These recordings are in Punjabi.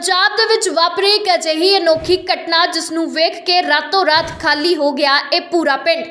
ਪੰਜਾਬ ਦੇ ਵਿੱਚ ਵਾਪਰੀ ਇੱਕ ਅਜਿਹੀ ਅਨੋਖੀ ਘਟਨਾ ਜਿਸ ਨੂੰ ਵੇਖ ਕੇ ਰਾਤੋਂ ਰਾਤ ਖਾਲੀ ਹੋ ਗਿਆ ਇਹ ਪੂਰਾ ਪਿੰਡ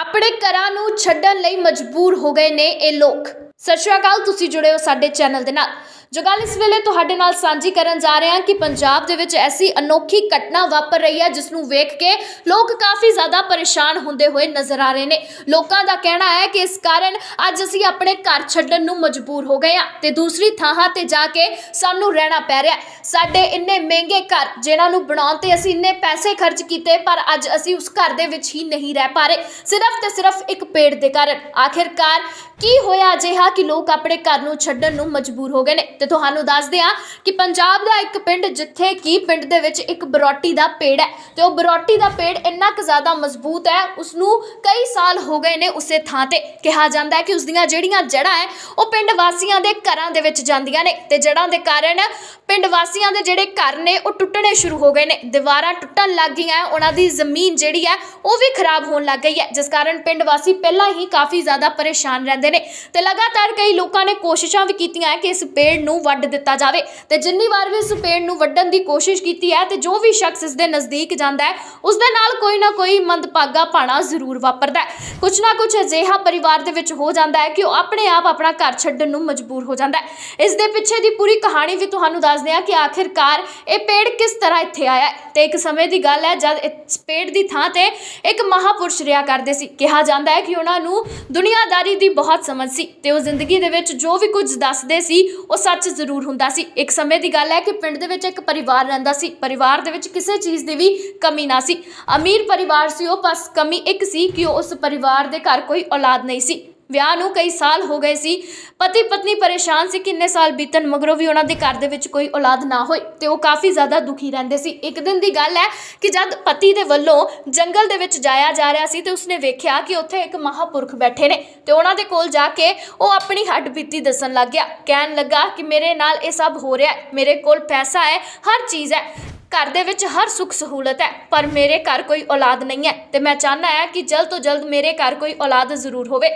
ਆਪਣੇ ਘਰਾਂ ਨੂੰ ਛੱਡਣ ਲਈ ਮਜਬੂਰ ਹੋ ਗਏ ਨੇ ਇਹ ਲੋਕ ਸਤਿ ਸ਼੍ਰੀ ਅਕਾਲ ਤੁਸੀਂ ਜੁੜੇ ਹੋ ਸਾਡੇ ਚੈਨਲ ਦੇ ਨਾਲ ਜੋ ਗੱਲ ਇਸ ਵੇਲੇ ਤੁਹਾਡੇ ਨਾਲ ਸਾਂਝੀ ਕਰਨ ਜਾ ਰਹੇ ਹਾਂ ਕਿ ਪੰਜਾਬ ਦੇ ਵਿੱਚ ਐਸੀ ਅਨੋਖੀ ਘਟਨਾ ਵਾਪਰ ਰਹੀ ਹੈ ਜਿਸ ਨੂੰ ਵੇਖ ਕੇ ਲੋਕ ਕਾਫੀ ਜ਼ਿਆਦਾ ਪਰੇਸ਼ਾਨ ਹੁੰਦੇ ਹੋਏ ਨਜ਼ਰ ਆ ਰਹੇ ਨੇ ਲੋਕਾਂ ਦਾ ਕਹਿਣਾ ਹੈ ਕਿ ਇਸ ਕਾਰਨ ਅੱਜ ਅਸੀਂ ਆਪਣੇ ਘਰ ਛੱਡਣ ਨੂੰ ਮਜਬੂਰ ਹੋ ਗਏ ਹਾਂ ਤੇ ਦੂਸਰੀ ਥਾਂ ਤੇ ਜਾ ਕੇ ਸਾਨੂੰ ਰਹਿਣਾ ਪੈ ਰਿਹਾ ਸਾਡੇ ਇੰਨੇ ਮਹਿੰਗੇ ਘਰ ਜਿਨ੍ਹਾਂ ਨੂੰ ਬਣਾਉਣ ਤੇ ਅਸੀਂ ਇੰਨੇ ਪੈਸੇ ਖਰਚ ਕੀਤੇ ਪਰ ਅੱਜ ਅਸੀਂ ਉਸ ਘਰ ਦੇ ਵਿੱਚ ਹੀ ਨਹੀਂ ਰਹਿ ਪਾ ਰਹੇ ਸਿਰਫ ਤੇ ਸਿਰਫ ਇੱਕ ਪੇੜ ਦੇ ਕਾਰਨ ਆਖਿਰਕਾਰ ਕੀ ਹੋਇਆ ਅਜਿਹਾ ਕਿ ਲੋਕ ਆਪਣੇ ਘਰ ਨੂੰ ਛੱਡਣ ਨੂੰ ਮਜਬੂਰ ਹੋ ਗਏ ਨੇ ਤੇ ਤੁਹਾਨੂੰ ਦੱਸਦੇ ਆ ਕਿ ਪੰਜਾਬ ਦਾ ਇੱਕ ਪਿੰਡ ਜਿੱਥੇ ਕੀ ਪਿੰਡ ਦੇ ਵਿੱਚ ਇੱਕ ਬਰੋਟੀ ਦਾ ਪੇੜ ਹੈ ਤੇ ਉਹ ਬਰੋਟੀ ਦਾ ਪੇੜ ਇੰਨਾ ਕੁ ਜ਼ਿਆਦਾ ਮਜ਼ਬੂਤ ਹੈ ਉਸ ਨੂੰ ਕਈ ਸਾਲ ਹੋ ਗਏ ਨੇ ਉਸੇ ਥਾਂ ਤੇ ਕਿਹਾ ਜਾਂਦਾ ਹੈ ਕਿ ਉਸ ਦੀਆਂ ਜਿਹੜੀਆਂ ਜੜਾਂ ਹੈ ਉਹ ਪਿੰਡ ਵਾਸੀਆਂ ਦੇ ਘਰਾਂ ਦੇ ਵਿੱਚ ਜਾਂਦੀਆਂ ਨੇ ਤੇ ਜੜਾਂ ਦੇ ਕਾਰਨ ਪਿੰਡ ਵਾਸੀਆਂ ਦੇ ਜਿਹੜੇ ਘਰ ਨੇ ਉਹ ਟੁੱਟਣੇ ਸ਼ੁਰੂ ਹੋ ਗਏ ਨੇ ਦੀਵਾਰਾਂ ਟੁੱਟਣ ਲੱਗ ਗਈਆਂ ਉਹਨਾਂ ਦੀ ਜ਼ਮੀਨ ਜਿਹੜੀ ਹੈ ਉਹ ਵੀ ਖਰਾਬ ਹੋਣ ਲੱਗ ਗਈ ਹੈ ਜਿਸ ਕਾਰਨ ਪਿੰਡ ਵਾਸੀ ਪਹਿਲਾਂ ਹੀ ਕਾਫੀ ਜ਼ਿਆਦਾ ਪਰੇਸ਼ਾਨ ਰਹਿੰਦੇ ਨੇ ਤੇ ਲਗਾਤਾਰ ਕਈ ਲੋਕਾਂ ਨੇ ਕੋਸ਼ਿਸ਼ਾਂ ਵੀ ਕੀਤੀਆਂ ਕਿ ਇਸ ਪੇੜ ਨੂੰ ਵੱਢ ਦਿੱਤਾ ਜਾਵੇ ਤੇ ਜਿੰਨੀ ਵਾਰ ਵੀ ਇਸ ਪੇੜ ਨੂੰ ਵੱਢਣ ਦੀ ਕੋਸ਼ਿਸ਼ ਕੀਤੀ ਹੈ ਤੇ ਜੋ ਵੀ ਸ਼ਖਸ ਇਸ ਦੇ ਨਜ਼ਦੀਕ ਜਾਂਦਾ ਹੈ ਉਸ ਦੇ ਨਾਲ ਕੋਈ ਨਾ ਕੋਈ ਮੰਦਭਾਗਾ ਪਾਣਾ ਜ਼ਰੂਰ ਵਾਪਰਦਾ ਹੈ ਕੁਝ ਨਾ ਕੁਝ ਅਜਿਹਾ ਪਰਿਵਾਰ ਦੇ ਵਿੱਚ ਹੋ ਜਾਂਦਾ ਹੈ ਕਿ ਉਹ ਆਪਣੇ ਆਪ ਆਪਣਾ ਘਰ ਛੱਡਣ ਨੂੰ ਮਜਬੂਰ ਹੋ ਜਾਂਦਾ ਹੈ ਇਸ ਦੇ ਪਿੱਛੇ ਦੀ ਪੂਰੀ ਕਹਾਣੀ ਵੀ ਤੁਹਾਨੂੰ ਦੱਸ ਦੱਸਦੇ ਆ ਕਿ ਆਖਿਰਕਾਰ ਇਹ ਪੇੜ ਕਿਸ ਤਰ੍ਹਾਂ ਇੱਥੇ ਆਇਆ ਤੇ ਇੱਕ ਸਮੇਂ ਦੀ ਗੱਲ ਹੈ ਜਦ ਇਸ ਪੇੜ ਦੀ ਥਾਂ ਤੇ ਇੱਕ ਮਹਾਪੁਰਸ਼ ਰਿਆ ਕਰਦੇ ਸੀ ਕਿਹਾ ਜਾਂਦਾ ਹੈ ਕਿ ਉਹਨਾਂ ਨੂੰ ਦੁਨੀਆਦਾਰੀ ਦੀ ਬਹੁਤ ਸਮਝ ਸੀ ਤੇ ਉਹ ਜ਼ਿੰਦਗੀ ਦੇ ਵਿੱਚ ਜੋ ਵੀ ਕੁਝ ਦੱਸਦੇ ਸੀ ਉਹ ਸੱਚ ਜ਼ਰੂਰ ਹੁੰਦਾ ਸੀ ਇੱਕ ਸਮੇਂ ਦੀ ਗੱਲ ਹੈ ਕਿ ਪਿੰਡ ਦੇ ਵਿੱਚ ਇੱਕ ਪਰਿਵਾਰ ਰਹਿੰਦਾ ਸੀ ਪਰਿਵਾਰ ਦੇ ਵਿੱਚ ਕਿਸੇ ਚੀਜ਼ ਦੀ ਵੀ ਕਮੀ ਨਾ ਸੀ ਅਮੀਰ ਪਰਿਵਾਰ ਸੀ ਉਹ ਬਸ ਕਮੀ ਇੱਕ ਸੀ ਕਿ ਉਸ ਪਰਿਵਾਰ ਦੇ ਘਰ ਕੋਈ ਔਲਾਦ ਨਹੀਂ ਸੀ ਵਿਆਹ ਨੂੰ ਕਈ ਸਾਲ ਹੋ ਗਏ ਸੀ ਪਤੀ ਪਤਨੀ ਪਰੇਸ਼ਾਨ ਸੀ ਕਿੰਨੇ ਸਾਲ ਬੀਤਣ ਮਗਰੋਂ ਵੀ ਉਹਨਾਂ ਦੇ ਘਰ ਦੇ ਵਿੱਚ ਕੋਈ ਔਲਾਦ ਨਾ ਹੋਈ ਤੇ ਉਹ ਕਾਫੀ ਜ਼ਿਆਦਾ ਦੁਖੀ ਰਹਿੰਦੇ ਸੀ ਇੱਕ ਦਿਨ ਦੀ ਗੱਲ ਹੈ ਕਿ ਜਦ ਪਤੀ ਦੇ ਵੱਲੋਂ ਜੰਗਲ ਦੇ ਵਿੱਚ ਜਾਇਆ ਜਾ ਰਿਹਾ ਸੀ ਤੇ ਉਸਨੇ ਵੇਖਿਆ ਕਿ ਉੱਥੇ ਇੱਕ ਮਹਾਪੁਰਖ ਬੈਠੇ ਨੇ ਤੇ ਉਹਨਾਂ ਦੇ ਕੋਲ ਜਾ ਕੇ ਉਹ ਆਪਣੀ ਹੱਡ ਬੀਤੀ ਦੱਸਣ ਲੱਗ ਗਿਆ ਕਹਿਣ ਲੱਗਾ ਕਿ ਮੇਰੇ ਨਾਲ ਇਹ ਸਭ ਹੋ ਰਿਹਾ ਹੈ ਮੇਰੇ ਕੋਲ ਪੈਸਾ ਹੈ ਹਰ ਚੀਜ਼ ਹੈ ਘਰ ਦੇ ਵਿੱਚ ਹਰ ਸੁੱਖ ਸਹੂਲਤ ਹੈ ਪਰ ਮੇਰੇ ਘਰ ਕੋਈ ਔਲਾਦ ਨਹੀਂ ਹੈ ਤੇ ਮੈਂ ਚਾਹਨਾ ਹੈ ਕਿ ਜਲਦ ਤੋਂ ਜਲਦ ਮੇਰੇ ਘਰ ਕੋਈ ਔਲਾਦ ਜ਼ਰੂਰ ਹੋਵੇ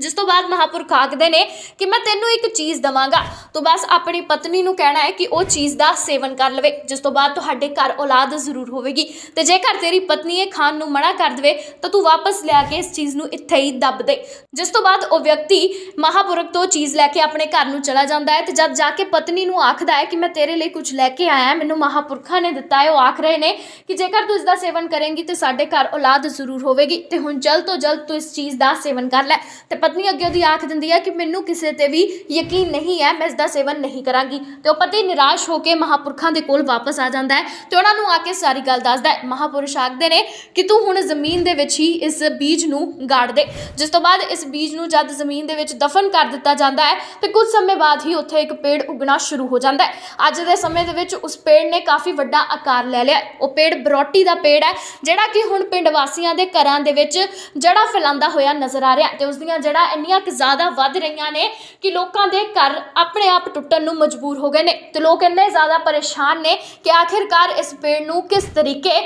ਜਿਸ ਤੋਂ ਬਾਅਦ ਮਹਾਪੁਰਖ ਆਖਦੇ ਨੇ ਕਿ ਮੈਂ ਤੈਨੂੰ ਇੱਕ ਚੀਜ਼ ਦਵਾਂਗਾ ਤੋ ਬਸ ਆਪਣੀ ਪਤਨੀ ਨੂੰ ਕਹਿਣਾ ਹੈ ਕਿ ਉਹ ਚੀਜ਼ ਦਾ ਸੇਵਨ ਕਰ ਲਵੇ ਜਿਸ ਤੋਂ ਬਾਅਦ ਤੁਹਾਡੇ ਘਰ ਔਲਾਦ ਜ਼ਰੂਰ ਹੋਵੇਗੀ ਤੇ ਜੇਕਰ ਤੇਰੀ ਪਤਨੀ ਇਹ ਖਾਣ ਨੂੰ ਮਨਾ ਕਰ ਦਵੇ ਤਾਂ ਤੂੰ ਵਾਪਸ ਲਿਆ ਕੇ ਇਸ ਚੀਜ਼ ਨੂੰ ਇੱਥੇ ਹੀ ਦੱਬ ਦੇ ਜਿਸ ਤੋਂ ਬਾਅਦ ਉਹ ਵਿਅਕਤੀ ਮਹਾਪੁਰਖ ਤੋਂ ਚੀਜ਼ ਲੈ ਕੇ ਆਪਣੇ ਘਰ ਨੂੰ ਚਲਾ ਜਾਂਦਾ ਹੈ ਤੇ ਜਦ ਜਾ ਕੇ ਪਤਨੀ ਨੂੰ ਆਖਦਾ ਹੈ ਕਿ ਮੈਂ ਤੇਰੇ ਲਈ ਕੁਝ ਲੈ ਕੇ ਆਇਆ ਮੈਨੂੰ ਮਹਾਪੁਰਖਾਂ ਨੇ ਦਿੱਤਾ ਹੈ ਉਹ ਆਖ ਰਹੇ ਨੇ ਕਿ ਜੇਕਰ ਤੂੰ ਇਸ ਦਾ ਸੇਵਨ ਕਰੇਂਗੀ ਤੇ ਸਾਡੇ ਘਰ ਔਲਾਦ ਜ਼ਰੂਰ ਹੋਵੇਗੀ ਤੇ ਹੁਣ ਜਲਦ ਤੋਂ ਜਲਦ ਤੂੰ ਇਸ ਚੀਜ਼ ਦਾ ਸੇਵਨ ਕਰ ਲੈ ਤੇ ਪਤਨੀ ਅੱਗੇ ਉਹਦੀ ਆਖ ਦਿੰਦੀ ਹੈ ਕਿ ਮੈਨੂੰ ਕਿਸੇ ਤੇ ਵੀ ਯਕੀਨ ਨਹੀਂ ਹੈ ਮੈਂ ਇਸ ਦਾ ਸੇਵਨ ਨਹੀਂ ਕਰਾਂਗੀ ਤੇ ਉਹ ਪਤੀ ਨਿਰਾਸ਼ ਹੋ ਕੇ ਮਹਾਪੁਰਖਾਂ ਦੇ ਕੋਲ ਵਾਪਸ ਆ ਜਾਂਦਾ ਹੈ ਤੇ ਉਹਨਾਂ ਨੂੰ ਆ ਕੇ ਸਾਰੀ ਗੱਲ ਦੱਸਦਾ ਹੈ ਮਹਾਪੁਰਸ਼ ਆਖਦੇ ਨੇ ਕਿ ਤੂੰ ਹੁਣ ਜ਼ਮੀਨ ਦੇ ਵਿੱਚ ਹੀ ਇਸ ਬੀਜ ਨੂੰ ਗਾੜ ਦੇ ਜਿਸ ਤੋਂ ਬਾਅਦ ਇਸ ਬੀਜ ਨੂੰ ਜਦ ਜ਼ਮੀਨ ਦੇ ਵਿੱਚ ਦਫਨ ਕਰ ਦਿੱਤਾ ਜਾਂਦਾ ਹੈ ਤੇ ਕੁਝ ਸਮੇਂ ਬਾਅਦ ਹੀ ਉੱਥੇ ਇੱਕ ਪੇੜ ਉੱਗਣਾ ਸ਼ੁਰੂ ਹੋ ਜਾਂਦਾ ਹੈ ਅੱਜ ਦੇ ਸਮੇਂ ਦੇ ਵਿੱਚ ਉਸ ਪੇੜ ਨੇ ਕਾਫੀ ਵੱਡਾ ਆਕਾਰ ਲੈ ਲਿਆ ਉਹ ਪੇੜ ਬਰੋਟੀ ਦਾ ਪੇੜ ਹੈ ਜਿਹੜਾ ਕਿ ਹੁਣ ਪਿੰਡ ਵਾਸੀਆਂ ਦੇ ਘਰਾਂ ਦੇ ਵਿੱਚ ਜੜਾ ਫੈਲਾਉਂਦਾ ਹੋਇਆ ਨਜ਼ਰ ਆ ਰਿਹਾ ਤੇ ਉਸ ਦੀਆਂ ਜਿਹੜਾ ਇੰਨੀਆਂ ਕਿ ਜ਼ਿਆਦਾ ਵੱਧ ਰਹੀਆਂ ਨੇ ਕਿ ਲੋਕਾਂ ਦੇ ਘਰ ਆਪਣੇ ਆਪ ਟੁੱਟਣ ਨੂੰ ਮਜਬੂਰ ਹੋ ਗਏ ਨੇ ਤੇ ਲੋਕ ਇੰਨੇ ਜ਼ਿਆਦਾ ਪਰੇਸ਼ਾਨ ਨੇ ਕਿ ਆਖਿਰਕਾਰ ਇਸ ਪੇੜ ਨੂੰ ਕਿਸ ਤਰੀਕੇ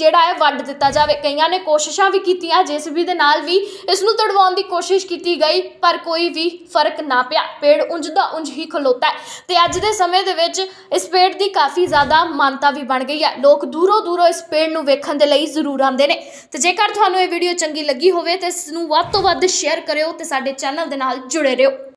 ਜਿਹੜਾ ਹੈ ਵੱਢ ਦਿੱਤਾ ਜਾਵੇ ਕਈਆਂ ਨੇ ਕੋਸ਼ਿਸ਼ਾਂ ਵੀ ਕੀਤੀਆਂ ਜੇਸੀਬੀ ਦੇ ਨਾਲ ਵੀ ਇਸ ਨੂੰ ਤੜਵਾਉਣ ਦੀ ਕੋਸ਼ਿਸ਼ ਕੀਤੀ ਗਈ ਪਰ ਕੋਈ ਵੀ ਫਰਕ ਨਾ ਪਿਆ ਪੇੜ ਉਂਝ ਦਾ ਉਂਝ ਹੀ ਖਲੋਤਾ ਹੈ ਤੇ ਅੱਜ ਦੇ ਸਮੇਂ ਦੇ ਵਿੱਚ ਇਸ ਪੇੜ ਦੀ ਕਾਫੀ ਜ਼ਿਆਦਾ ਮਾਨਤਾ ਵੀ ਬਣ ਗਈ ਹੈ ਲੋਕ ਦੂਰੋਂ ਦੂਰੋਂ ਇਸ ਪੇੜ ਨੂੰ ਵੇਖਣ ਦੇ ਲਈ ਜ਼ਰੂਰ ਆਉਂਦੇ ਨੇ ਤੇ ਜੇਕਰ ਤੁਹਾਨੂੰ ਇਹ ਵੀਡੀਓ ਚੰਗੀ ਲੱਗੀ ਹੋਵੇ ਤੇ ਇਸ ਨੂੰ ਵੱਧ ਤੋਂ ਵੱਧ ਸ਼ੇਅਰ ਕਰਿਓ ਤੇ ਸਾਡੇ ਚੈਨਲ ਦੇ ਨਾਲ ਜੁੜੇ ਰਹੋ